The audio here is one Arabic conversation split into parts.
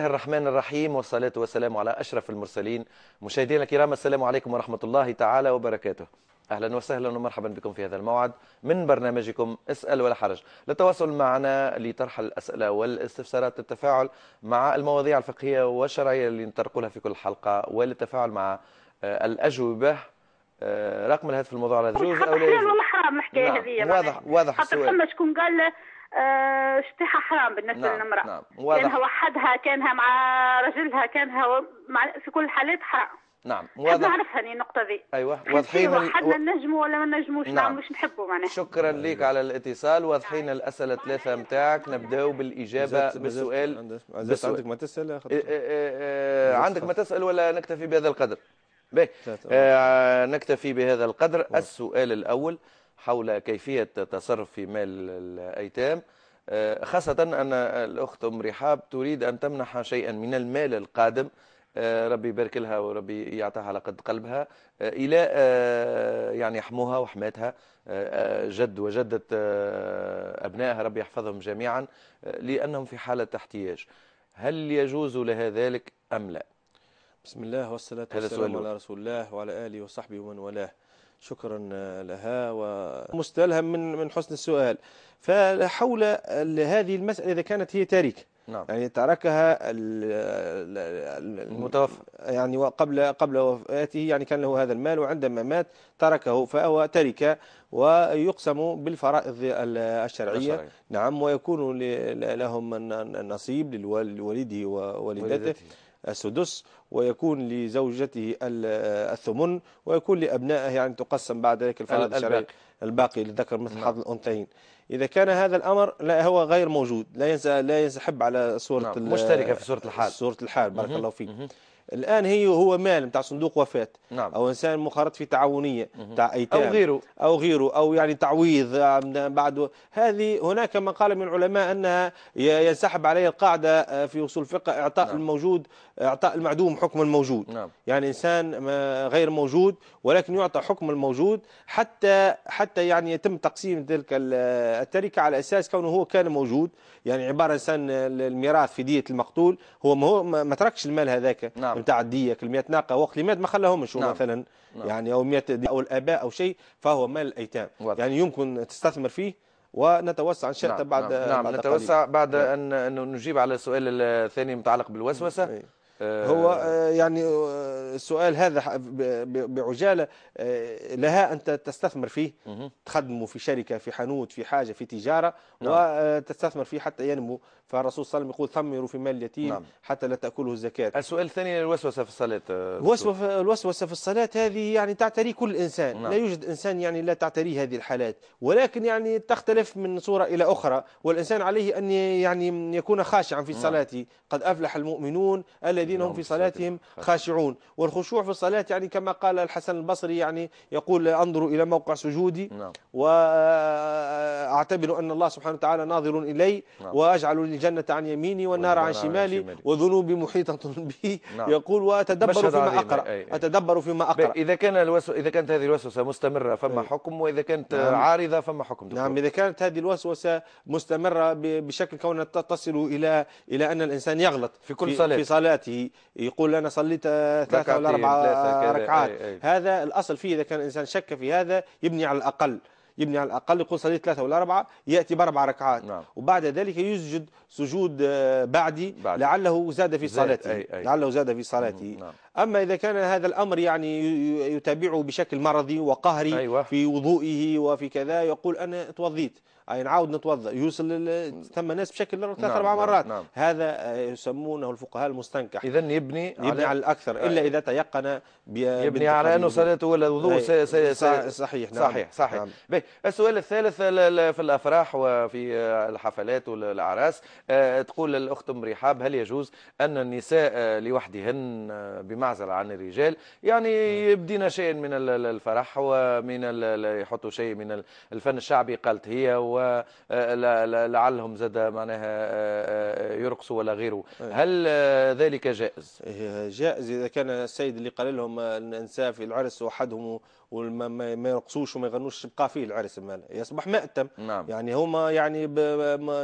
الله الرحمن الرحيم والصلاة والسلام على أشرف المرسلين مشاهدينا الكرام السلام عليكم ورحمة الله تعالى وبركاته أهلا وسهلا ومرحبا بكم في هذا الموعد من برنامجكم اسأل ولا حرج للتواصل معنا لطرح الأسئلة والاستفسارات للتفاعل مع المواضيع الفقهية والشرعية اللي نطرق لها في كل حلقة وللتفاعل مع آه، الأجوبة آه، رقم الهاتف الموضوع هذا جوج او لا حرام الحكايه نعم. هذه واضح واضح السؤال خاطر ثم شكون قال آه، شتيها حرام بالنسبه نعم. للمراه نعم. واضح كانها وحدها كانها مع رجلها كانها مع في كل الحالات حرام نعم واضح نعرفها هذه النقطة ذي ايوه واضحين وحدنا نجموا ولا ما نجموش نعم. نعملوش نحبوا معناها شكرا نعم. لك على الاتصال واضحين نعم. الأسئلة نعم. الثلاثة نتاعك نبداو بالإجابة بزرت بالسؤال بزرت بالسؤال عندك ما تسأل إيه، إيه، إيه، عندك ما تسأل ولا نكتفي بهذا القدر آه نكتفي بهذا القدر مم. السؤال الأول حول كيفية التصرف في مال الأيتام آه خاصة أن الأخت أم رحاب تريد أن تمنح شيئا من المال القادم آه ربي يبارك لها وربي يعطاها على قد قلبها آه الى آه يعني حموها وحماتها آه، آه، جد وجده آه، ابنائها ربي يحفظهم جميعا لانهم في حاله احتياج هل يجوز لها ذلك ام لا؟ بسم الله والصلاة والسلام على رسول الله وعلى آله وصحبه ومن والاه شكرا آه، لها ومستلهم من من حسن السؤال فحول هذه المسألة إذا كانت هي تاركة نعم. يعني تركها المتوفى يعني وقبل قبل وفاته يعني كان له هذا المال وعندما مات تركه فهو ترك ويقسم بالفرائض الشرعية نعم ويكون لهم النصيب لوالده ووالدته السدس ويكون لزوجته الثمن ويكون لأبنائه يعني تقسم بعد ذلك الفرد الباقي, الباقي للذكر مثل نعم. حظ الأنثيين إذا كان هذا الأمر لا هو غير موجود لا ينسى لا ينسحب على صورة نعم. مشتركة في صورة الحال صورة الحال بارك الله فيك الان هي هو مال نتاع صندوق وفاه نعم. او انسان مخرط في تعاونيه نتاع ايتام او غيره او غيره او يعني تعويض آه، بعد هذه هناك من قال من العلماء انها ينسحب عليه القاعده آه، في اصول الفقه اعطاء نعم. الموجود اعطاء المعدوم حكم الموجود نعم. يعني انسان غير موجود ولكن يعطى حكم الموجود حتى حتى يعني يتم تقسيم تلك التركه على اساس كونه هو كان موجود يعني عباره انسان الميراث في ديه المقتول هو ما هو ما تركش المال هذاك نعم. نتاع الديه كل 100 ناقه وقت مات ما خلاهمش نعم. مثلا نعم. يعني او 100 او الاباء او شيء فهو مال الايتام يعني يمكن تستثمر فيه ونتوسع ان الله نعم بعد نعم. نعم بعد نتوسع قليل. بعد نعم. ان نجيب على السؤال الثاني المتعلق بالوسوسه نعم. هو آه، آه، يعني آه، السؤال هذا بعجاله لها انت تستثمر فيه تخدمه في شركه في حانوت في حاجه في تجاره نعم. وتستثمر فيه حتى ينمو فالرسول صلى الله عليه وسلم يقول ثمروا في مال اليتيم نعم. حتى لا تاكله الزكاه السؤال الثاني الوسوسه في الصلاه الوسوسه الوسوسه في الصلاه هذه يعني تعتري كل انسان نعم. لا يوجد انسان يعني لا تعتريه هذه الحالات ولكن يعني تختلف من صوره الى اخرى والانسان عليه ان يعني يكون خاشعا في نعم. صلاته نعم. قد افلح المؤمنون الذي الذين هم في نعم، صلاتهم خاشعون والخشوع في الصلاة يعني كما قال الحسن البصري يعني يقول أنظر إلى موقع سجودي نعم. وأعتبر أن الله سبحانه وتعالى ناظر إلي نعم. وأجعل الجنة عن يميني والنار عن شمالي وذنوبي محيطة بي يقول وأتدبر فيما أقرأ أتدبر فيما أقرأ إذا كان إذا كانت هذه الوسوسة مستمرة فما إيه. حكم وإذا كانت عارضة فما حكم نعم إذا كانت هذه الوسوسة مستمرة بشكل كونها تصل إلى إلى أن الإنسان يغلط في كل صلاة في صلاته يقول انا صليت ثلاثه ولا اربع ركعات هذا الاصل فيه اذا كان الانسان شك في هذا يبني على الاقل يبني على الاقل يقول صليت ثلاثه ولا اربعه ياتي باربع ركعات نعم. وبعد ذلك يسجد سجود آه، بعدي بعد. لعله زاد في صلاته أي أي. لعله زاد في صلاته نعم. اما اذا كان هذا الامر يعني يتابعه بشكل مرضي وقهري أيوة. في وضوئه وفي كذا يقول انا توضيت اي نعاود نتوضا يوصل ثم ناس بشكل ثلاث نعم اربع نعم، مرات نعم هذا آه، يسمونه الفقهاء المستنكح اذا يبني يبني على, على الاكثر الا اذا تيقن يبني على انه صلاته ولا الوضوء صحيح نعم صحيح صحيح, صحيح. نعم. السؤال الثالث في الافراح وفي آه، الحفلات والاعراس آه، تقول الاخت ام رحاب هل يجوز ان النساء لوحدهن بمعزل عن الرجال يعني نعم. يبدين شيء من الفرح ومن يحطوا شيء من الفن الشعبي قالت هي و ولعلهم زاد معناها آه، آه، يرقصوا ولا غيره إيه. هل آه، ذلك جائز؟ إيه، جائز إذا كان السيد اللي قال لهم الانساب في العرس وحدهم وما ما يرقصوش وما يغنوش يبقى فيه العرس ماله يصبح مأتم نعم. يعني هما يعني ب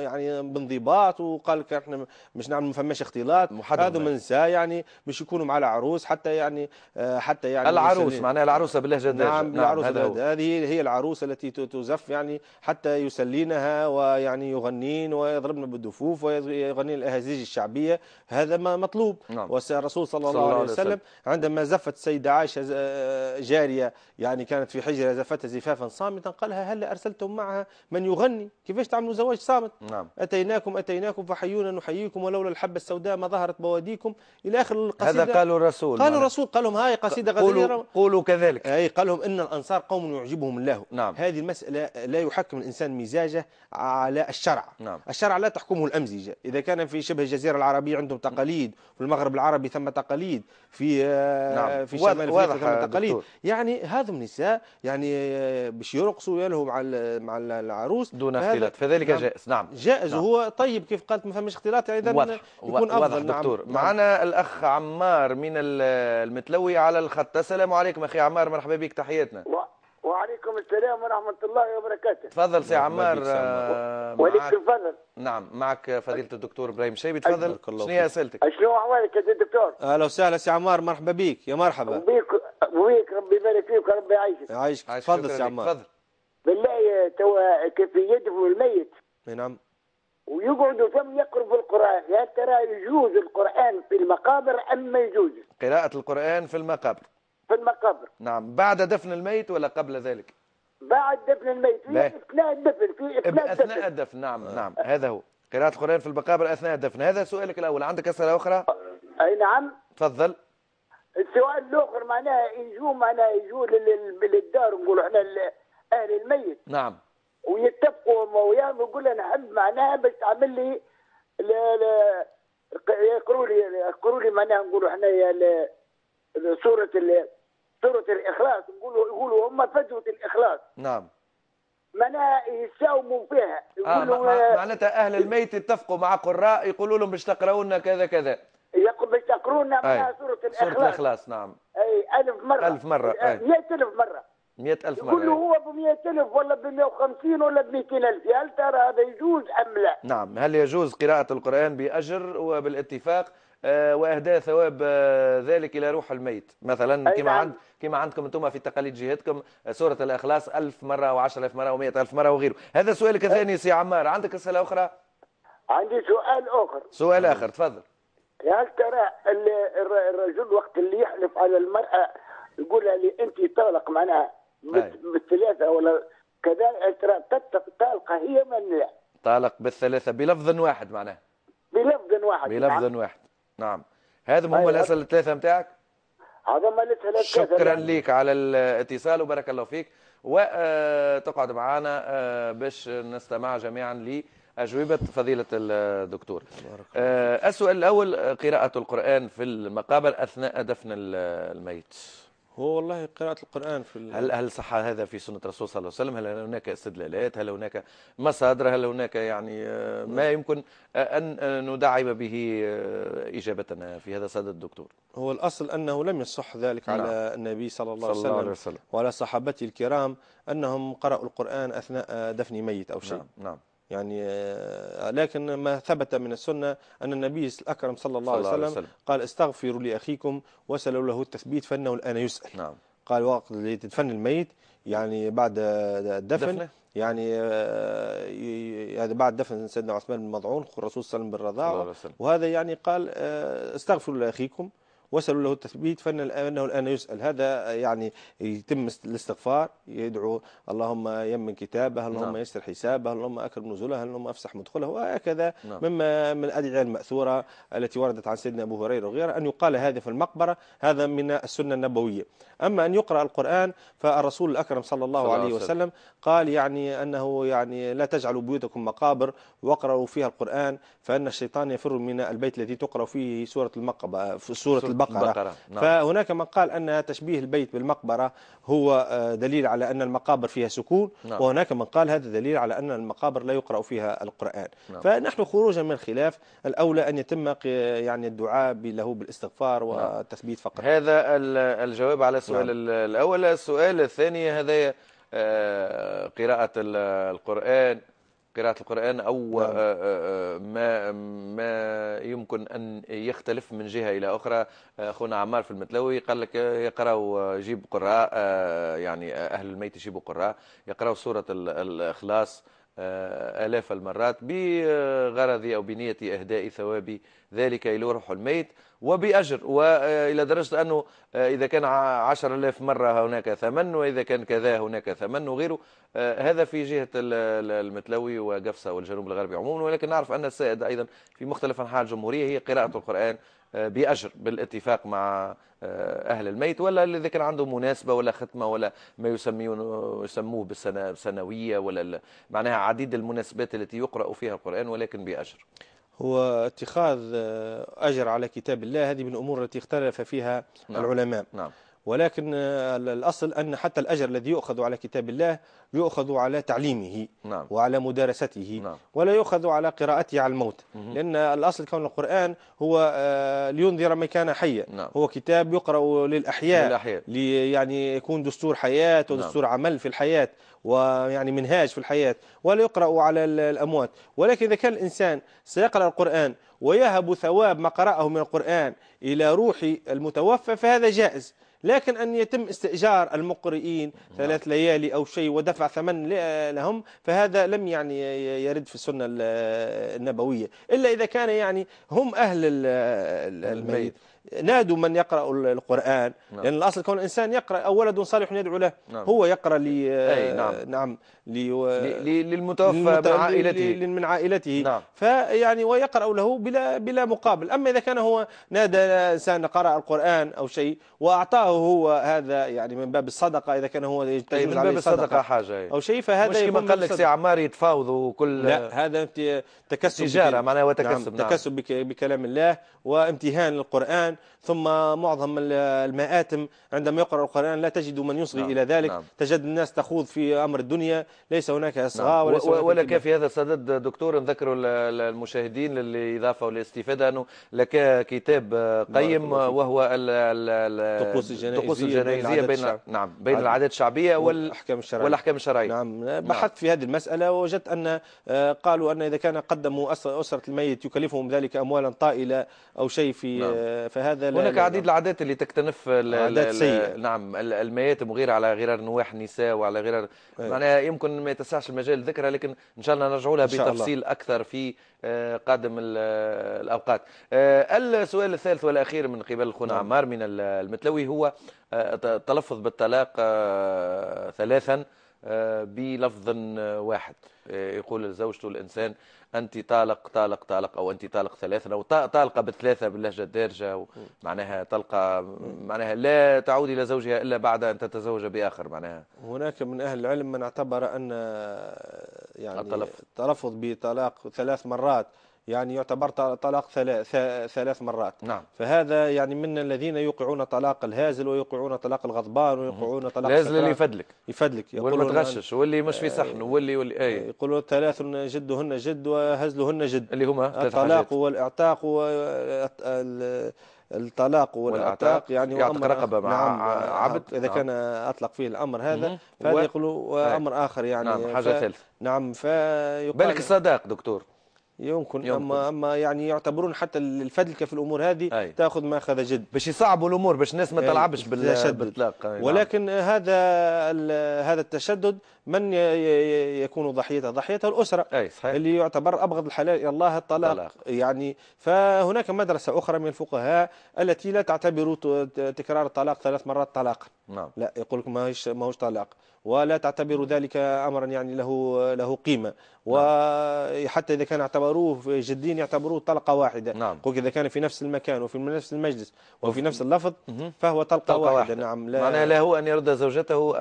يعني بانضباط وقال لك احنا مش نعمل ما فماش اختلاط هذا منساه يعني مش يكونوا مع العروس حتى يعني آه، حتى يعني العروس معناها العروسه باللهجه الدارجه نعم, نعم العروسه هذه هي العروسه التي تزف يعني حتى يسلينها ويعني يغنين ويضربن بالدفوف ويغنين الاهازيج الشعبيه هذا ما مطلوب نعم. والرسول صلى, صلى الله عليه وسلم عندما زفت السيده عائشه آه، جاريه يعني كانت في حجرة زفت زفافا صامتا قالها هل أرسلتم معها من يغني كيفاش تعملوا زواج صامت نعم. أتيناكم أتيناكم فحيونا نحييكم ولولا الحبة السوداء ما ظهرت بواديكم إلى آخر القصيدة هذا قالوا الرسول قالوا الرسول قال لهم هاي قصيدة قولوا, غزيرة. قولوا كذلك أي قال لهم إن الأنصار قوم يعجبهم الله نعم. هذه المسألة لا يحكم الإنسان مزاجه على الشرع نعم. الشرع لا تحكمه الأمزجة إذا كان في شبه الجزيرة العربية عندهم تقاليد في المغرب العربي ثم تقاليد في آه، نعم. في شمال واضح ثم تقاليد يعني هذا بعضهم نساء يعني آه، باش يرقصوا يلهوا مع مع العروس دون اختلاط فذلك نعم جائز نعم جائز نعم. وهو طيب كيف قالت ما فماش اختلاط اذا واضح. يكون افضل واضح دكتور نعم. نعم. معنا الاخ عمار من المتلوي على الخط السلام عليكم اخي عمار مرحبا بك تحياتنا وعليكم السلام ورحمة الله وبركاته تفضل سي عمار آه، وليك تفضل نعم معك فضيلة الدكتور إبراهيم شيبي تفضل شنو هي أسئلتك؟ شنو أحوالك يا دكتور؟ أهلا وسهلا سي عمار مرحبا بك يا مرحبا بيك وبيك ربي يبارك فيك وربي يعيشك يعيشك تفضل سي عمار تفضل بالله تو كيف يدفن الميت نعم ويقعدوا فم يقرب القرآن يا ترى يجوز القرآن في المقابر أم ما يجوز؟ قراءة القرآن في المقابر في المقابر نعم بعد دفن الميت ولا قبل ذلك بعد دفن الميت في اثناء الدفن في اثناء, أثناء الدفن نعم نعم هذا هو قراءة القرآن في المقابر أثناء الدفن هذا سؤالك الأول عندك أسئلة أخرى أي نعم تفضل السؤال الآخر معناها يجوا معناها يجوا للدار نقولوا احنا أهل الميت نعم ويتفقوا وياهم يقول أنا نحب معناها باش تعمل لي يقروا لي يقروا لي معناها نقولوا احنا سورة سورة الإخلاص يقولوا يقولوا هم فجوة الإخلاص نعم معناها يساوموا فيها آه، يقولوا آه معناتها أهل الميت اتفقوا مع قراء يقولوا لهم باش تقراوا لنا كذا كذا باش تقرأوا لنا معناها سورة الإخلاص سورة الإخلاص نعم أي ألف مرة ألف مرة 100000 آه، مرة 100000 مرة يقول هو ب 100000 ولا ب 150 ولا ب 200000 هل ترى هذا يجوز أم لا؟ نعم هل يجوز قراءة القرآن بأجر وبالاتفاق آه، واهداء ثواب آه، ذلك الى روح الميت مثلا كما نعم. عند كما عندكم انتم في تقاليد جهتكم آه، سوره الاخلاص ألف مره و10000 مره و100000 مره وغيره هذا سؤالك الثاني سي عمار عندك اسئله اخرى عندي سؤال اخر سؤال اخر تفضل هل ترى الرجل وقت اللي يحلف على المراه يقول لي انت طالق معناها بالثلاثه ولا كذا ترى طالقه هي من طالق بالثلاثه بلفظ واحد معناها بلفظ واحد بلفظ نعم. واحد نعم طيب، هذا هم الاسئله الثلاثه نتاعك هذا هم الثلاثه شكرا يعني. ليك على الاتصال وبارك الله فيك وتقعد آه، معنا آه، باش نستمع جميعا لأجوبة فضيلة الدكتور آه، السؤال الأول قراءة القرآن في المقابر أثناء دفن الميت هو والله قراءة القرآن في ال... هل هل صح هذا في سنة الرسول صلى الله عليه وسلم؟ هل هناك استدلالات؟ هل هناك مصادر؟ هل هناك يعني آه، ما نعم. يمكن أن ندعم به آه، إجابتنا في هذا سادة الدكتور؟ هو الأصل أنه لم يصح ذلك نعم. على النبي صلى الله, صلى الله عليه وسلم وعلى صحابته الكرام أنهم قرأوا القرآن أثناء آه، دفن ميت أو شيء نعم, نعم. يعني آه، لكن ما ثبت من السنة أن النبي الأكرم صلى الله, صلى الله عليه وسلم قال استغفروا لأخيكم وسلوا له التثبيت فإنه الآن يسأل نعم. قال وقت اللي تدفن الميت يعني بعد الدفن يعني آه، هذا بعد دفن سيدنا عثمان بن مضعون الرسول صلى الله عليه وسلم بالرضاعة وهذا يعني قال آه، استغفروا لأخيكم وسألوا له التثبيت فإنه الآن يسأل هذا يعني يتم الاستغفار يدعو اللهم يمن كتابه اللهم نعم. يسر حسابه اللهم أكرم نزله اللهم أفسح مدخله وهكذا نعم. مما من الأدعية المأثورة التي وردت عن سيدنا أبو هريرة وغيره أن يقال هذا في المقبرة هذا من السنة النبوية أما أن يقرأ القرآن فالرسول الأكرم صلى الله صلى عليه وسلم. قال يعني أنه يعني لا تجعلوا بيوتكم مقابر واقرأوا فيها القرآن فإن الشيطان يفر من البيت الذي تقرأ فيه سورة المقبرة في سورة البقرة, البقرة. نعم. فهناك من قال أن تشبيه البيت بالمقبرة هو آه، دليل على أن المقابر فيها سكون نعم. وهناك من قال هذا دليل على أن المقابر لا يقرأ فيها القرآن نعم. فنحن خروجا من الخلاف الأولى أن يتم يعني الدعاء له بالاستغفار نعم. والتثبيت فقط هذا الجواب على السؤال نعم. الأول السؤال الثاني هذا آه، قراءة القرآن قراءة القرآن أو نعم. آه، آه، آه، ما ما يمكن أن يختلف من جهة إلى أخرى أخونا عمار في المتلوي قال لك يقرأوا جيب قراء يعني أهل الميت يجيبوا قراء يقرأوا سورة الإخلاص آه، آلاف المرات بغرضي أو بنية إهداء ثواب ذلك إلى روح الميت وبأجر وإلى درجة أنه آه، إذا كان عشر ألاف مرة هناك ثمن وإذا كان كذا هناك ثمن وغيره آه، هذا في جهة المتلوي وقفصة والجنوب الغربي عموما ولكن نعرف أن السائد أيضا في مختلف أنحاء الجمهورية هي قراءة القرآن باجر بالاتفاق مع آه، اهل الميت ولا الذي كان عنده مناسبه ولا ختمه ولا ما يسميون يسموه بالسنويه ولا معناها عديد المناسبات التي يقرا فيها القران ولكن باجر. هو اتخاذ آه، اجر على كتاب الله هذه من الامور التي اختلف فيها نعم. العلماء. نعم. ولكن آه، الأصل أن حتى الأجر الذي يؤخذ على كتاب الله يؤخذ على تعليمه نعم. وعلى مدارسته نعم. ولا يؤخذ على قراءته على الموت مم. لأن الأصل كون القرآن هو آه، لينذر من كان حيا نعم. هو كتاب يقرأ للأحياء, للأحياء. لي يعني يكون دستور حياة ودستور نعم. عمل في الحياة ويعني منهاج في الحياة ولا يقرأ على الأموات ولكن إذا كان الإنسان سيقرأ القرآن ويهب ثواب ما قرأه من القرآن إلى روح المتوفى فهذا جائز لكن أن يتم استئجار المقرئين ثلاث نعم. ليالي أو شيء ودفع ثمن لهم فهذا لم يعني يرد في السنة النبوية إلا إذا كان يعني هم أهل الميت نادوا من يقرأ القرآن نعم. لأن الأصل كون الإنسان يقرأ أو ولد صالح يدعو له نعم. هو يقرأ لي نعم. آه، نعم لي للمتوفى من عائلته من عائلته نعم. فيعني ويقرأ له بلا بلا مقابل أما إذا كان هو نادى إنسان قرأ القرآن أو شيء وأعطاه هو هذا يعني من باب الصدقة إذا كان هو يجتهد طيب، من باب الصدقة حاجة أو شيء فهذا مش كما قال لك سي عمار يتفاوضوا وكل لا هذا تكسب تجارة معناها وتكسب نعم. نعم. تكسب نعم. بكلام الله وامتهان للقرآن ثم معظم المآتم عندما يقرأ القرآن لا تجد من يصغي نعم. إلى ذلك نعم. تجد الناس تخوض في أمر الدنيا ليس هناك نعم. إصغاء نعم. ولا, ولا كان في هذا الصدد دكتور نذكر المشاهدين للإضافة والاستفادة أنه لك كتاب قيم وهو الطقوس الجنائزية, الجنائزية بين, بين نعم بين العادات الشعبية والأحكام الشرعية والأحكام الشرعية نعم, نعم. بحثت في هذه المسألة ووجدت أن آه، قالوا أن إذا كان قدموا أسرة الميت يكلفهم ذلك أموالا طائلة أو شيء في نعم. آه، هذا هناك عديد العادات اللي تكتنف عادات سيئة نعم المياتم وغيرها على غرار نواح النساء وعلى غرار أيوة. معناها يمكن ما يتسعش المجال ذكرها لكن ان شاء الله نرجعوا لها بتفصيل الله. اكثر في آه، قادم الاوقات آه، السؤال الثالث والاخير من قبل خونا نعم. عمار من المتلوي هو التلفظ آه، بالطلاق ثلاثا آه، بلفظ واحد آه، يقول لزوجته الإنسان أنت طالق طالق طالق أو أنت طالق ثلاثة أو طالقة بالثلاثة باللهجة الدارجة معناها طلقة معناها لا تعود إلى زوجها إلا بعد أن تتزوج بآخر معناها هناك من أهل العلم من اعتبر أن يعني التلفظ بطلاق ثلاث مرات يعني يعتبر طلاق ثلاث مرات نعم. فهذا يعني من الذين يوقعون طلاق الهازل ويوقعون طلاق الغضبان ويوقعون طلاق الهازل اللي يفدلك يفدلك متغشش واللي مش في صحن آه، واللي واللي اي يقولوا ثلاث جدهن جد وهزلهن جد اللي هما الطلاق والاعتاق الطلاق والاعتاق يعني يعتق رقبه مع نعم آه، عبد اذا نعم. كان اطلق فيه الامر هذا فهذا يقولوا امر اخر يعني نعم حاجه ثالثه نعم فيقال بالك الصداق دكتور يمكن, يمكن. اما اما يعني يعتبرون حتى الفدلكه في الامور هذه أي. تاخذ ما اخذ جد باش يصعبوا الامور باش الناس ما تلعبش بالتشدد نعم. ولكن نعم. هذا هذا التشدد من يكون ضحيته ضحيته الاسره أي صحيح. اللي يعتبر ابغض الحلال الى الله الطلاق طلاق. يعني فهناك مدرسه اخرى من الفقهاء التي لا تعتبر تكرار الطلاق ثلاث مرات طلاقا نعم. لا يقول لك ماهوش ماهوش طلاق ولا تعتبر ذلك امرا يعني له له قيمه نعم. وحتى إذا كان اعتبروه جدين يعتبروه طلقة واحدة نعم إذا كان في نفس المكان وفي نفس المجلس وفي نفس اللفظ فهو طلقة, طلقة واحدة, واحدة نعم لا معناها لا هو أن يرد زوجته آه، آه،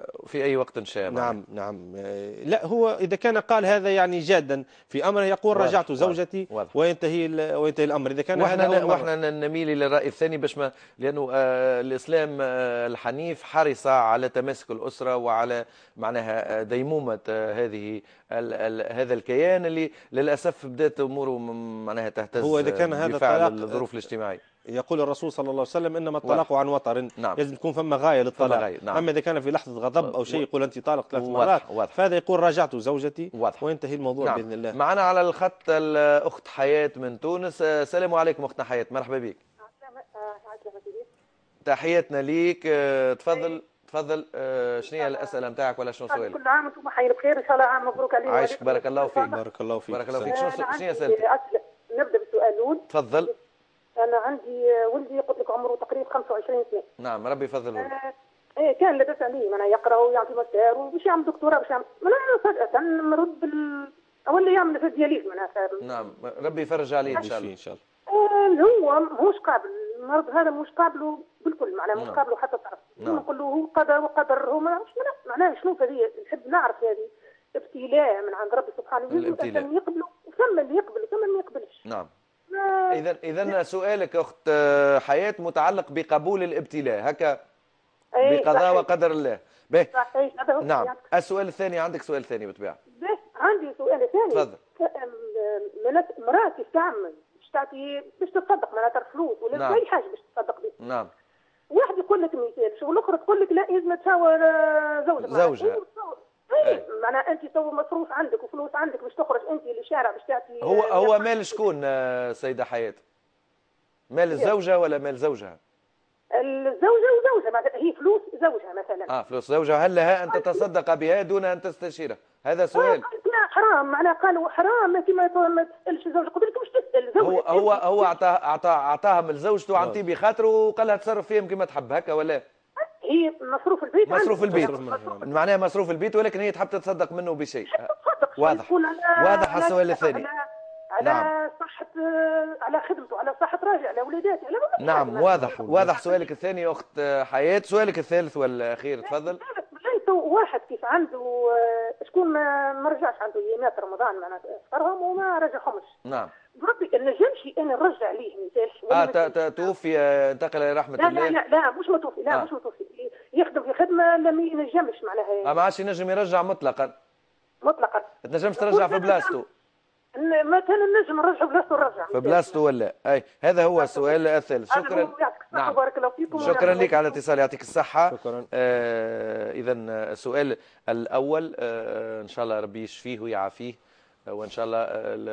آه، في أي وقت شاء نعم نعم لا هو إذا كان قال هذا يعني جادا في أمره يقول رجعت زوجتي واضح وينتهي وينتهي الأمر إذا كان وإحنا وإحنا نميل إلى الرأي الثاني باش ما لأنه الإسلام الحنيف حرص على تماسك الأسرة وعلى معناها ديمومة هذه الـ الـ هذا الكيان اللي للاسف بدات اموره معناها تهتز هو اذا كان هذا الطلاق الظروف الاجتماعيه يقول الرسول صلى الله عليه وسلم انما الطلاق عن وطر نعم. لازم تكون فما غايه للطلاق غاية. نعم. اما اذا كان في لحظه غضب او شيء يقول انت طالق ثلاث مرات واضح. فهذا يقول راجعت زوجتي واضح. وينتهي الموضوع نعم. باذن الله معنا على الخط الاخت حياه من تونس آه، السلام عليكم اختنا حياه مرحبا بك آه، تحياتنا ليك آه، تفضل طيب. تفضل آه، شنو هي الاسئله نتاعك ولا شنو سؤالك؟ كل عام وانتم حيين بخير ان شاء الله عام مبروك عليك عايشك بارك الله فيك بارك الله فيك بارك الله فيك شنو شنو هي سؤالك؟ نبدا بالسؤال الاول تفضل انا عندي ولدي قلت لك عمره تقريبا 25 سنه نعم ربي يفضل آه ايه كان لاباس عليه معناها يقرا ويعطي مسار وباش يعمل دكتوراه باش يعمل معناها فجاه نرد بال ولا يعمل في الدياليز معناها نعم ربي يفرج عليه ان شاء الله ان شاء الله آه، هو مش قابل المرض هذا مش قابله بالكل معناه مش نعم. قابله حتى طرف نعم. نقول له هو قدر وقدر هو ما معناه شنو هذه نحب نعرف هذه ابتلاء من عند ربي سبحانه وتعالى يقبلوا وثم اللي يقبل وثم اللي ما يقبلش نعم اذا اذا سؤالك اخت آه، حياه متعلق بقبول الابتلاء هكا إيه، بقضاء وقدر الله به نعم السؤال الثاني عندك سؤال ثاني بالطبيعه عندي سؤال ثاني تفضل مراتي تعمل تعطي باش تتصدق معناتها فلوس ولا نعم. اي حاجه باش تتصدق بها نعم واحد يقول لك مثال شغل اخرى تقول لك لا لازم تشاور زوجك زوجها اي معناها انت تو مصروف عندك وفلوس عندك باش تخرج انت للشارع باش تعطي هو آه، هو مال شكون آه، سيده حياه؟ مال الزوجه ولا مال زوجها؟ الزوجه وزوجها معناتها هي فلوس زوجها مثلا اه فلوس زوجها هل لها ان تتصدق بها دون ان تستشيره؟ هذا آه، سؤال آه. لا حرام معناها قالوا حرام في ما تسالش الزوج لك مش تسال هو هو هو اعطاها اعطاها اعطاها من زوجته عن نعم. طيب خاطره وقال لها تصرف فيهم كما تحب هكا ولا؟ هي مصروف البيت مصروف البيت معناها مصروف البيت ولكن هي تحب تتصدق منه بشيء واضح واضح السؤال الثاني على نعم. صحة على خدمته على صحة راجع على ولاداتي على نعم واضح واضح سؤالك الثاني اخت حياة سؤالك الثالث والاخير تفضل واحد كيف عنده آه، شكون ما رجعش عنده ايامات رمضان معناتها اخرهم وما رجعهمش نعم بربي نجمش انا نرجع ليه مثالش اه توفي آه، انتقل الى رحمه الله لا لا لا مش متوفي لا آه. مش متوفي يخدم في خدمه لم ينجمش معناها آه ما عادش ينجم يرجع مطلقا مطلقا ما تنجمش ترجع في بلاصته مثلا نجم نرجعوا بلاصته نرجع فبلاصته ولا اي هذا هو السؤال الثالث شكرا نعم بارك الله فيكم شكرا لك على الاتصال يعطيك الصحه شكرا آه اذا السؤال الاول آه ان شاء الله ربي يشفيه ويعافيه آه، وان شاء الله آه،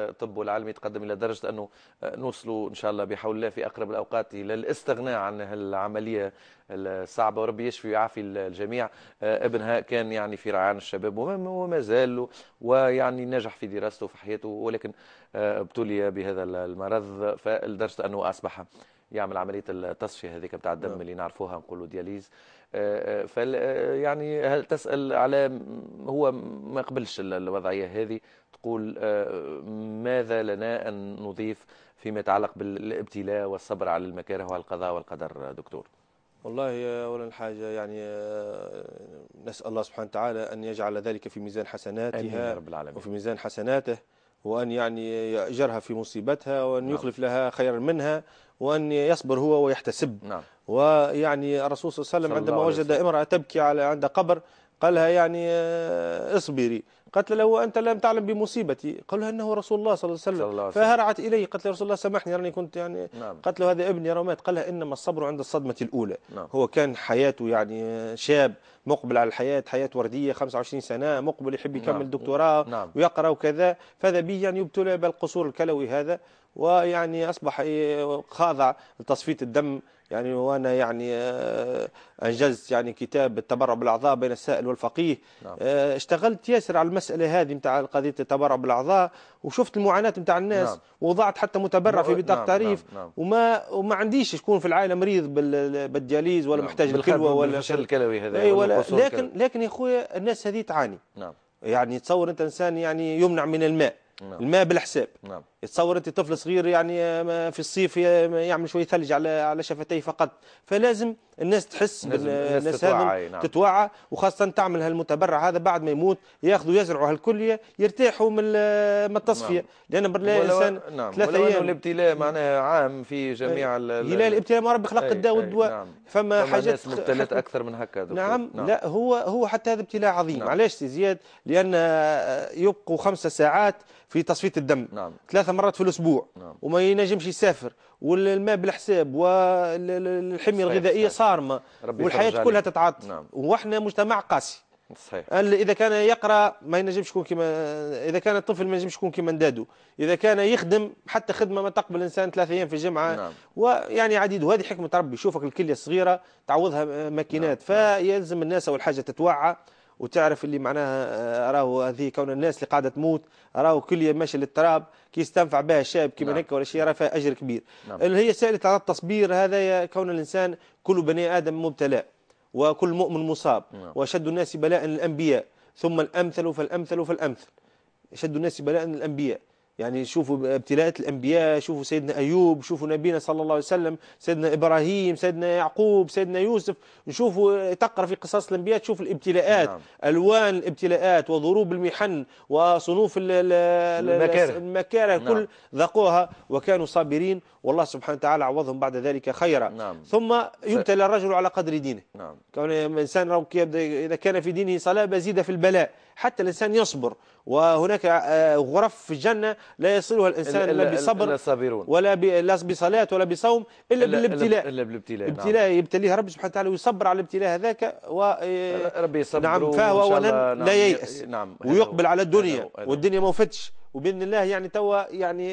الطب والعلم يتقدم الى درجه انه آه، نوصلوا ان شاء الله بحول الله في اقرب الاوقات الى الاستغناء عن العمليه الصعبة وربي يشفي ويعافي الجميع آه، ابنها كان يعني في رعان الشباب وما زال ويعني نجح في دراسته وفي حياته ولكن آه، ابتلي بهذا المرض فلدرجه انه اصبح يعمل عمليه التصفيه هذيك بتاع الدم نعم. اللي نعرفوها نقولوا دياليز آه، ف يعني هل تسال على هو ما قبلش الوضعيه هذه تقول ماذا لنا ان نضيف فيما يتعلق بالابتلاء والصبر على المكاره والقضاء والقدر دكتور والله أولا حاجة يعني آه، نسأل الله سبحانه وتعالى أن يجعل ذلك في ميزان حسناتها رب العالمين. وفي ميزان حسناته وأن يعني يأجرها في مصيبتها وأن نعم. يخلف لها خيرا منها وأن يصبر هو ويحتسب نعم. ويعني الرسول صلى الله عليه وسلم عندما وجد امرأة تبكي على عند قبر قال لها يعني آه، اصبري قالت له أنت لم تعلم بمصيبتي قال لها أنه رسول الله صلى الله عليه وسلم فهرعت إليه قالت له رسول الله سامحني راني كنت يعني نعم. قالت له هذا ابني رمات قال لها إنما الصبر عند الصدمة الأولى نعم. هو كان حياته يعني شاب مقبل على الحياة حياة وردية 25 سنة مقبل يحب يكمل نعم. دكتوراه نعم. ويقرأ وكذا فهذا به يعني يبتلى بالقصور الكلوي هذا ويعني أصبح خاضع لتصفية الدم يعني وأنا يعني آه، أنجزت يعني كتاب التبرع بالأعضاء بين السائل والفقيه نعم. آه، اشتغلت ياسر على المساله هذه نتاع قضيه التبرع بالاعضاء وشفت المعاناه نتاع الناس نعم. ووضعت حتى متبرع في نعم، بطاقه نعم. تعريف نعم. نعم. وما وما عنديش شكون في العائله مريض بالدياليز ولا نعم. محتاج للكلوه ولا الفشل الكلوي هذا أي ولا لكن لكن يا خويا الناس هذه تعاني نعم. يعني تصور انت انسان يعني يمنع من الماء نعم. الماء بالحساب نعم. تصور انت طفل صغير يعني آه، في الصيف آه، يعمل شويه ثلج على على شفتيه فقط فلازم الناس تحس الناس تتوعى نعم. تتوعى وخاصه تعمل هالمتبرع هذا بعد ما يموت ياخذوا يزرعوا هالكليه يرتاحوا من من التصفيه نعم. لان برلا الانسان نعم. ثلاثة ايام الابتلاء معناها عام في إيه. جميع هلال الابتلاء ما ربي خلق إيه، الداء إيه، والدواء نعم. فما حاجات الناس مبتلات اكثر من هكا نعم. نعم لا هو هو حتى هذا ابتلاء عظيم نعم. علاش زياد لان آه، يبقوا خمسة ساعات في تصفيه الدم نعم. ثلاث ثلاث مرات في الاسبوع نعم. وما ينجمش يسافر والماء بالحساب والحميه الغذائيه صارمه والحياه كلها تتعطل نعم. واحنا مجتمع قاسي صحيح اذا كان يقرا ما ينجمش يكون كما اذا كان الطفل ما ينجمش يكون كما ندادو اذا كان يخدم حتى خدمه ما تقبل انسان ثلاثة ايام في الجمعه نعم. ويعني عديد وهذه حكمه ربي يشوفك الكليه الصغيره تعوضها ماكينات نعم. نعم. فيلزم الناس اول حاجه تتوعى وتعرف اللي معناها آه، راهو هذه كون الناس اللي قاعده تموت راهو كل يوم ماشي للتراب كي يستنفع بها الشاب كيما نعم. هكا ولا شيء راه فيها اجر كبير نعم. اللي هي سالت على التصبير هذا كون الانسان كل بني ادم مبتلى وكل مؤمن مصاب نعم. واشد الناس بلاء الانبياء ثم الامثل فالامثل فالامثل اشد الناس بلاء الانبياء يعني شوفوا ابتلاءات الأنبياء شوفوا سيدنا أيوب شوفوا نبينا صلى الله عليه وسلم سيدنا إبراهيم سيدنا يعقوب سيدنا يوسف نشوفوا تقرأ في قصص الأنبياء تشوف الابتلاءات نعم. ألوان الابتلاءات وضروب المحن وصنوف المكاره, المكاره نعم. كل ذقوها وكانوا صابرين والله سبحانه وتعالى عوضهم بعد ذلك خيرا نعم. ثم يبتلى الرجل على قدر دينه نعم. كون الإنسان إذا كان في دينه صلاة بزيد في البلاء حتى الإنسان يصبر وهناك آه، غرف في الجنة لا يصلها الإنسان إلا, بصبر ولا لا بصلاة ولا بصوم إلا, إلا بالابتلاء إلا بالابتلاء نعم. ابتلاء نعم. يبتليه ربي سبحانه وتعالى ويصبر على الابتلاء هذاك و ربي يصبر نعم فهو اولا نعم لا ييأس نعم ويقبل على الدنيا والدنيا ما وفتش وباذن الله يعني توا يعني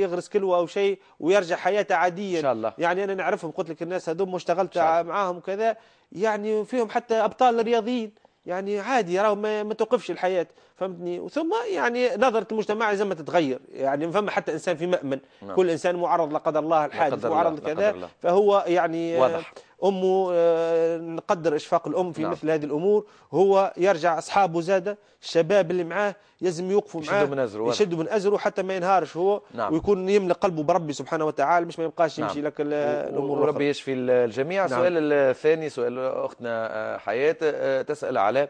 يغرس كلوه او شيء ويرجع حياته عاديه ان شاء الله يعني انا نعرفهم قلت لك الناس هذوم اشتغلت معاهم وكذا يعني فيهم حتى ابطال رياضيين يعني عادي راه ما, ما توقفش الحياه فهمتني وثم يعني نظره المجتمع لازم تتغير يعني فما حتى انسان في مامن نعم. كل انسان معرض لقدر الله الحادث معرض كذا فهو يعني واضح امه آه، نقدر اشفاق الام في نعم. مثل هذه الامور هو يرجع اصحابه زاده الشباب اللي معاه لازم يوقفوا معاه يشدوا من ازره يشدوا من ازره حتى ما ينهارش هو نعم. ويكون يملى قلبه بربي سبحانه وتعالى مش ما يبقاش يمشي نعم. لك الامور وربي يشفي الجميع نعم. السؤال الثاني سؤال اختنا حياه آه، تسال على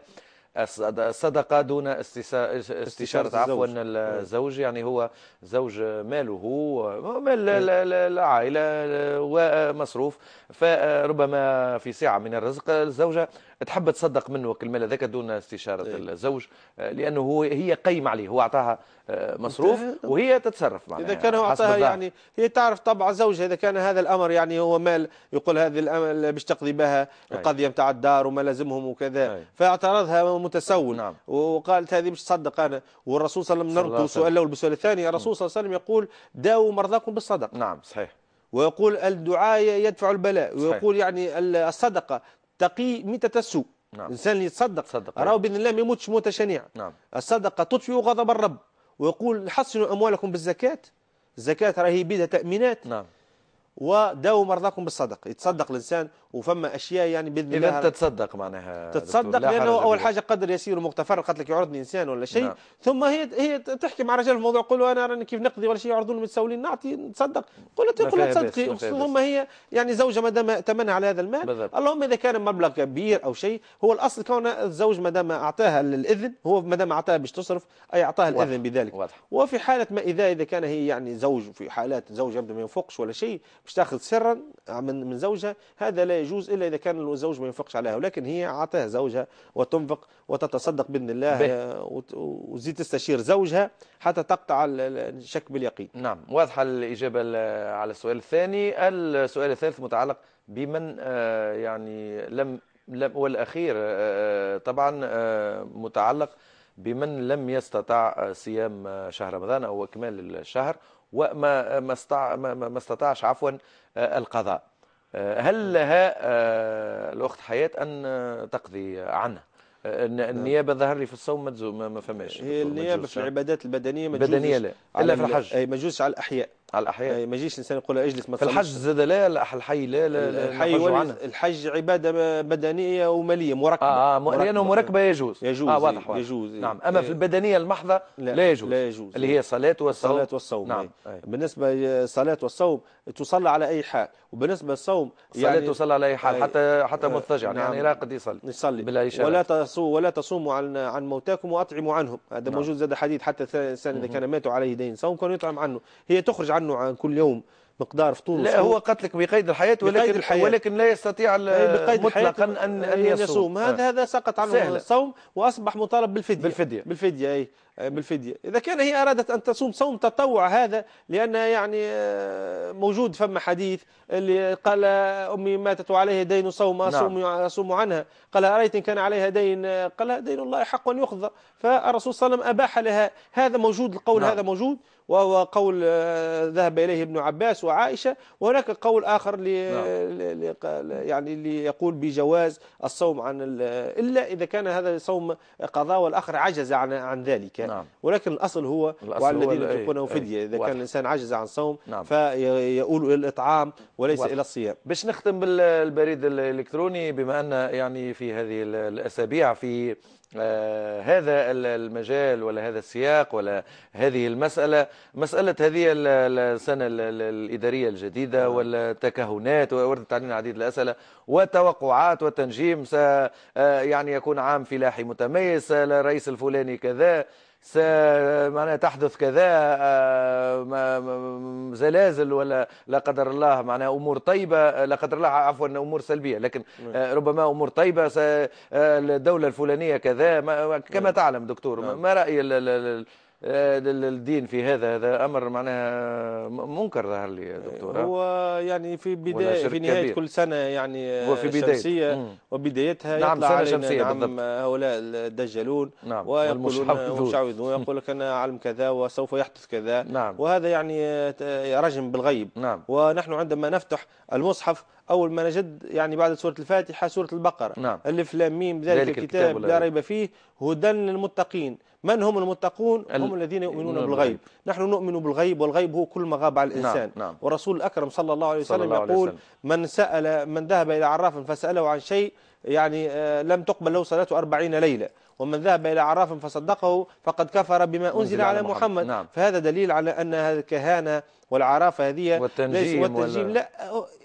الصدقة دون استشارة عفوا الزوج يعني هو زوج ماله مال إيه. العائلة ومصروف فربما في سعة من الرزق الزوجة تحب تصدق منه الكلمه هذاك دون استشاره إيه. الزوج آه، لانه هو هي قيم عليه هو اعطاها آه، مصروف وهي تتصرف معناها اذا يعني كان هو اعطاها يعني هي تعرف طبع زوجها اذا كان هذا الامر يعني هو مال يقول هذه الامل باش تقضي بها القضيه نتاع الدار وما لازمهم وكذا ايه. فاعترضها متسول نعم. وقالت هذه باش تصدق انا والرسول صلى الله عليه وسلم سؤال السؤال الاول بالسؤال الثاني الرسول صلى الله عليه وسلم يقول داووا مرضاكم بالصدق نعم صحيح ويقول الدعاء يدفع البلاء ويقول يعني الصدقة تقي ميتة السوء نعم. الإنسان اللي يتصدق صدق أيوه. راهو بإذن الله ما يموتش موتة شنيعة نعم. الصدقة تطفئ غضب الرب ويقول حصنوا أموالكم بالزكاة الزكاة راهي بيدها تأمينات نعم وداووا مرضاكم بالصدق يتصدق الإنسان وفما اشياء يعني باذن الله اذا تتصدق معناها تتصدق لانه اول حاجه قدر يسير مغتفر قالت لك يعرضني انسان ولا شيء نعم. ثم هي هي تحكي مع رجال الموضوع يقول انا راني كيف نقضي ولا شيء يعرضون المتسولين نعطي نتصدق قلت له تصدقي ثم هي يعني زوجه ما دام تمنى على هذا المال بالضبط. اللهم اذا كان مبلغ كبير او شيء هو الاصل كون الزوج ما دام اعطاها الاذن هو ما دام اعطاها باش تصرف اي اعطاها واضح. الاذن بذلك واضح. وفي حاله ما اذا اذا كان هي يعني زوج في حالات زوج يبدو ما ينفقش ولا شيء باش تاخذ سرا من من زوجها هذا لا يجوز إلا إذا كان الزوج ما ينفقش عليها ولكن هي عطاها زوجها وتنفق وتتصدق بإذن الله وتزيد تستشير زوجها حتى تقطع الشك باليقين نعم واضحة الإجابة على السؤال الثاني السؤال الثالث متعلق بمن آه، يعني لم والأخير آه، آه، طبعا متعلق بمن لم يستطع صيام شهر رمضان أو إكمال الشهر وما ما استطاعش عفوا القضاء هل لها آه، الأخت حياة أن آه، تقضي عنها؟ نعم. النيابه ظهر لي في الصوم ما فماش هي النيابه في نعم. العبادات البدنيه ما بدنية لا الا في الحج اي ما على الاحياء على الاحياء ما يجيش الانسان يقول اجلس ما في الحج زاد لا لا الحي لا لا, الحي الحج عباده بدنيه وماليه مركبه اه, آه مركبه لانه مركبه يجوز يجوز اه إيه، واضح واضح يجوز إيه. نعم اما في إيه. البدنيه المحضه لا, لا يجوز لا يجوز اللي هي الصلاه والصوم الصلاه والصوم نعم بالنسبه صلاه والصوم تصلى على اي حال وبالنسبه للصوم الصلاه يعني تصلى على اي حال حتى حتى مضطجع يعني نعم يعني راقد يصلي يصلي بلا ولا تصوموا ولا تصوموا عن عن موتاكم واطعموا عنهم هذا نعم. موجود زاد حديث حتى الانسان اذا كان ماتوا عليه دين صوم كان يطعم عنه هي تخرج عنه عن كل يوم مقدار فطور لا هو قتلك بقيد الحياة ولكن بقيد الحياة ولكن لا يستطيع إيه، بقيد مطلقا أن, أن يصوم, يصوم. هذا آه. هذا سقط عنه سهلة. الصوم وأصبح مطالب بالفدية بالفدية بالفدية أي آه، بالفدية إذا كان هي أرادت أن تصوم صوم تطوع هذا لأن يعني آه، موجود فما حديث اللي قال آه، أمي ماتت وعليها دين صوم نعم. أصوم, نعم. أصوم عنها قال أريت إن كان عليها دين قال دين الله حق أن يخضى فالرسول صلى الله عليه وسلم أباح لها هذا موجود القول نعم. هذا موجود وهو قول ذهب إليه ابن عباس وعائشة وهناك قول آخر لي نعم. يعني اللي يقول بجواز الصوم عن إلا إذا كان هذا الصوم قضاء والآخر عجز عن, عن ذلك نعم. ولكن الأصل هو وعلى الذين يطلقونه فدية إذا كان الإنسان عجز عن صوم نعم. فيؤول إلى الإطعام وليس واحد. إلى الصيام باش نختم بالبريد الإلكتروني بما أن يعني في هذه الأسابيع في آه هذا المجال ولا هذا السياق ولا هذه المسألة مسألة هذه السنة الإدارية الجديدة نعم. والتكهنات وردت علينا العديد الأسئلة وتوقعات وتنجيم س آه، يعني يكون عام فلاحي متميز الرئيس الفلاني كذا معناها تحدث كذا آه، زلازل ولا لا قدر الله معناها امور طيبه آه، لا قدر الله عفوا امور سلبيه لكن آه، نعم. ربما امور طيبه الدوله الفلانيه كذا كما نعم. تعلم دكتور ما نعم. راي آه، للدين في هذا هذا امر معناها منكر ظهر لي آه، دكتور هو يعني في بدايه في نهايه كبير. كل سنه يعني هو في بداية. شمسيه وبدايتها نعم يطلع سنه شمسيه نعم بالضبط هؤلاء الدجالون نعم ويقولون ويقول لك انا علم كذا وسوف يحدث كذا نعم وهذا يعني رجم بالغيب نعم ونحن عندما نفتح المصحف اول ما نجد يعني بعد سوره الفاتحه سوره البقره نعم الف لام ميم ذلك, ذلك الكتاب, الكتاب لا ريب فيه هدى للمتقين من هم المتقون هم الذين يؤمنون نعم. بالغيب نحن نؤمن بالغيب والغيب هو كل ما غاب على نعم، الإنسان نعم نعم ورسول الأكرم صلى الله عليه وسلم الله يقول عليه وسلم. من سأل من ذهب إلى عراف فسأله عن شيء يعني آه، لم تقبل له صلاته أربعين ليلة ومن ذهب إلى عراف فصدقه فقد كفر بما أنزل على محمد, محمد. نعم. فهذا دليل على أن الكهانة والعرافة هذه والتنجيم, والتنجيم ولا... لا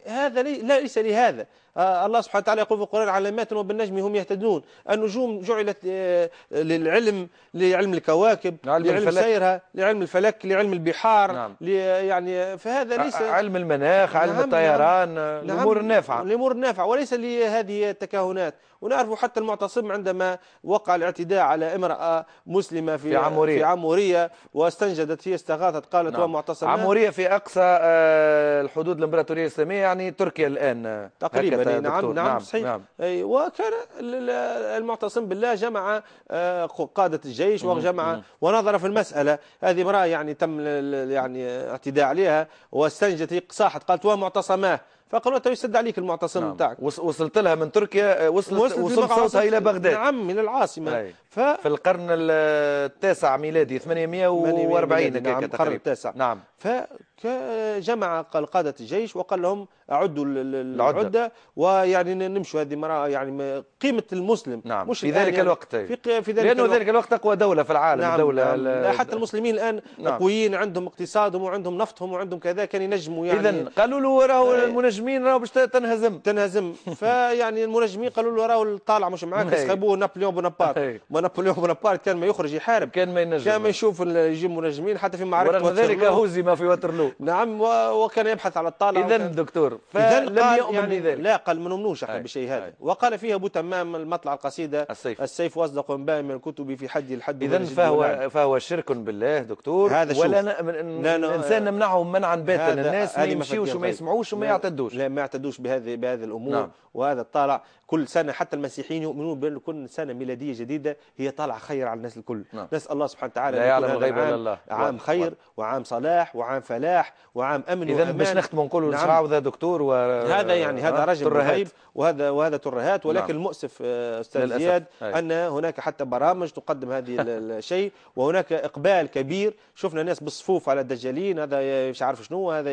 هذا ليس لهذا آه، الله سبحانه وتعالى يقول في القرآن علامات وبالنجم هم يهتدون النجوم جعلت آه، للعلم لعلم الكواكب لعلم, لعلم الفلك. سيرها لعلم الفلك لعلم البحار نعم. يعني فهذا ليس علم المناخ علم نعم, نعم. الطيران آه، نعم. الأمور النافعة الأمور النافعة وليس لهذه التكهنات ونعرف حتى المعتصم عندما وقع الاعتداء على امرأة مسلمة في, في عمورية, في عمورية واستنجدت هي استغاثت قالت نعم. ومعتصم عمورية في أقصى الحدود الإمبراطورية الإسلامية يعني تركيا الآن تقريبا الياباني يعني نعم نعم, نعم صحيح نعم. إيه، وكان المعتصم بالله جمع آه، قادة الجيش وجمع ونظر في المسألة هذه امرأة يعني تم يعني اعتداء عليها واستنجت صاحت قالت ومعتصماه فقالوا انت يسد عليك المعتصم نتاعك نعم. وصلت لها من تركيا آه، وصلت وصلت, وصلت صوتها الى بغداد نعم من العاصمه ف... في القرن التاسع ميلادي 840 نعم القرن التاسع نعم فجمع قاده الجيش وقال لهم اعدوا العده, العدة ويعني نمشوا هذه مرة يعني قيمه المسلم نعم مش في ذلك يعني الوقت في, في ذلك لانه الوقت ذلك الوقت اقوى دوله في العالم نعم دوله نعم. حتى المسلمين الان نعم. قويين عندهم اقتصادهم وعندهم نفطهم وعندهم كذا كان ينجموا يعني اذا قالوا له راهو المنجم المنجمين راهو باش تنهزم تنهزم فيعني المنجمين قالوا له راهو طالع مش معاك سحبوه نابليون بونابارت نابليون بونابارت كان ما يخرج يحارب كان ما ينجم كان ما يشوف يجيب منجمين حتى في معركه ورغم ذلك هزم في واترلو نعم وكان يبحث على الطالع اذا دكتور اذا لم يؤمن يعني بذلك لا قال ما نؤمنوش احنا بالشيء هذا وقال فيها ابو تمام المطلع القصيده السيف السيف واصدق منباء من الكتب في حد الحد اذا فهو نعم. فهو شرك بالله دكتور هذا ولا الانسان نمنعهم منعا باتا الناس ما يمشيوش وما يسمعوش وما نعم. يعتدوش يعتدوش لا ما اعتدوش بهذه بهذه الامور نعم. وهذا طالع كل سنة حتى المسيحيين يؤمنون بأن كل سنة ميلادية جديدة هي طالعة خير على الناس الكل نعم. نسأل الله سبحانه وتعالى لا يعلم الغيب إلا الله عام خير وعام صلاح وعام فلاح وعام أمن إذا باش نختم نقول نعم. ذا دكتور و... هذا يعني هذا رجل رهيب وهذا وهذا ترهات ولكن نعم. المؤسف آه، أستاذ زياد أن هناك حتى برامج تقدم هذه الشيء وهناك إقبال كبير شفنا ناس بالصفوف على الدجالين هذا مش عارف شنو هذا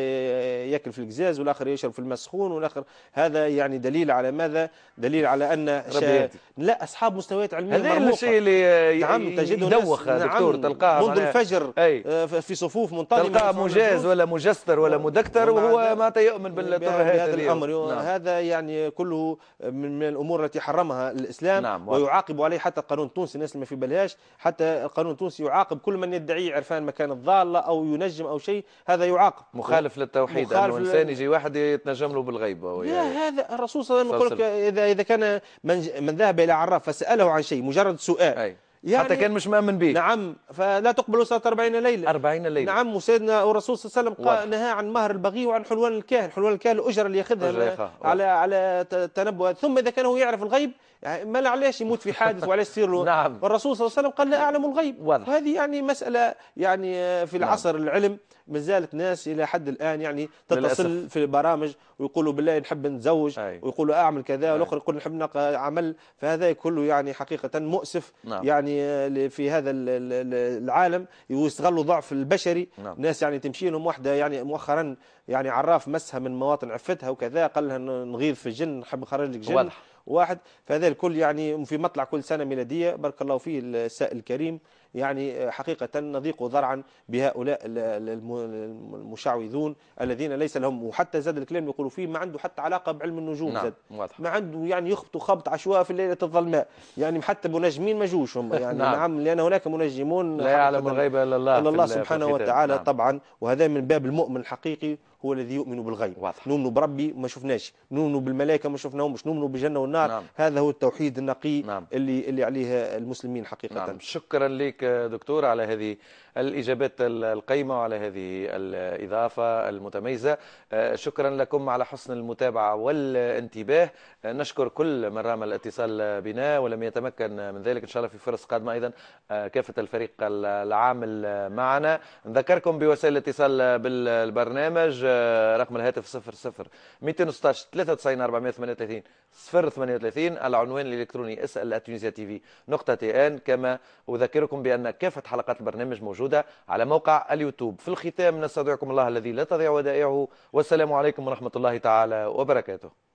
ياكل في القزاز والآخر يشرب في المسخون والآخر هذا يعني دليل على ماذا دليل دليل على ان شا... لا اصحاب مستويات علميه هذا الشيء اللي نعم تجده يدوخ دكتور نعم تلقاه منذ الفجر أي. آه، في صفوف منتظمه تلقاه مجاز ولا مجستر ولا مدكتر وهو ما يؤمن بالترهات هذا الامر نعم. هذا يعني كله من الامور التي حرمها الاسلام نعم. ويعاقب عليه حتى القانون التونسي الناس اللي ما في بالهاش حتى القانون التونسي يعاقب كل من يدعي عرفان مكان الضاله او ينجم او شيء هذا يعاقب مخالف للتوحيد مخالف انه انسان يجي واحد يتنجم له بالغيبه يا هذا الرسول صلى الله عليه وسلم يقول لك اذا إذا كان من, من ذهب إلى عراف فسأله عن شيء مجرد سؤال أي. يعني حتى كان مش مأمن به نعم فلا تقبلوا صلاة 40 ليلة 40 ليلة نعم وسيدنا والرسول صلى الله عليه وسلم قال نهى عن مهر البغي وعن حلوان الكاهن حلوان الكاهن الأجرة اللي ياخذها على على تنبؤ ثم إذا كان هو يعرف الغيب يعني ما علاش يموت في حادث وعلاش يصير له نعم والرسول صلى الله عليه وسلم قال لا أعلم الغيب واضح. وهذه يعني مسألة يعني في نعم. العصر نعم. العلم ما زالت ناس إلى حد الآن يعني تتصل للأسف. في البرامج ويقولوا بالله نحب نتزوج أي. ويقولوا أعمل كذا والاخر يقول نحب عمل فهذا كله يعني حقيقة مؤسف نعم. يعني يعني آه، في هذا العالم ويستغلوا ضعف البشري نعم. ناس يعني تمشي لهم وحده يعني مؤخرا يعني عراف مسها من مواطن عفتها وكذا قال لها نغيظ في الجن نحب نخرج لك جن واضح. واحد فهذا الكل يعني في مطلع كل سنة ميلادية بارك الله فيه السائل الكريم يعني حقيقة نضيق ذرعا بهؤلاء المشعوذون الذين ليس لهم وحتى زاد الكلام يقولوا فيه ما عنده حتى علاقة بعلم النجوم نعم زاد واضح. ما عنده يعني يخبطوا خبط عشواء في الليلة الظلماء يعني حتى منجمين ما جوش هم يعني نعم. نعم لأن هناك منجمون لا يعلم الغيب إلا الله إلا الله سبحانه وتعالى نعم. طبعا وهذا من باب المؤمن الحقيقي هو الذي يؤمن بالغيب واضح. نؤمن بربي ما شفناش نؤمن بالملائكه ما شفناهمش نؤمن بالجنه والنار نعم. هذا هو التوحيد النقي نعم. اللي اللي عليه المسلمين حقيقه نعم. شكرا لك دكتور على هذه الاجابات القيمه وعلى هذه الاضافه المتميزه شكرا لكم على حسن المتابعه والانتباه نشكر كل من رام الاتصال بنا ولم يتمكن من ذلك ان شاء الله في فرص قادمه ايضا كافه الفريق العامل معنا نذكركم بوسائل الاتصال بالبرنامج آه، رقم الهاتف 00 216 93 438 038 العنوان الالكتروني اسال @تونسيا تي في نقطه تي ان كما اذكركم بان كافه حلقات البرنامج موجوده على موقع اليوتيوب في الختام نستودعكم الله الذي لا تضيع ودائعه والسلام عليكم ورحمه الله تعالى وبركاته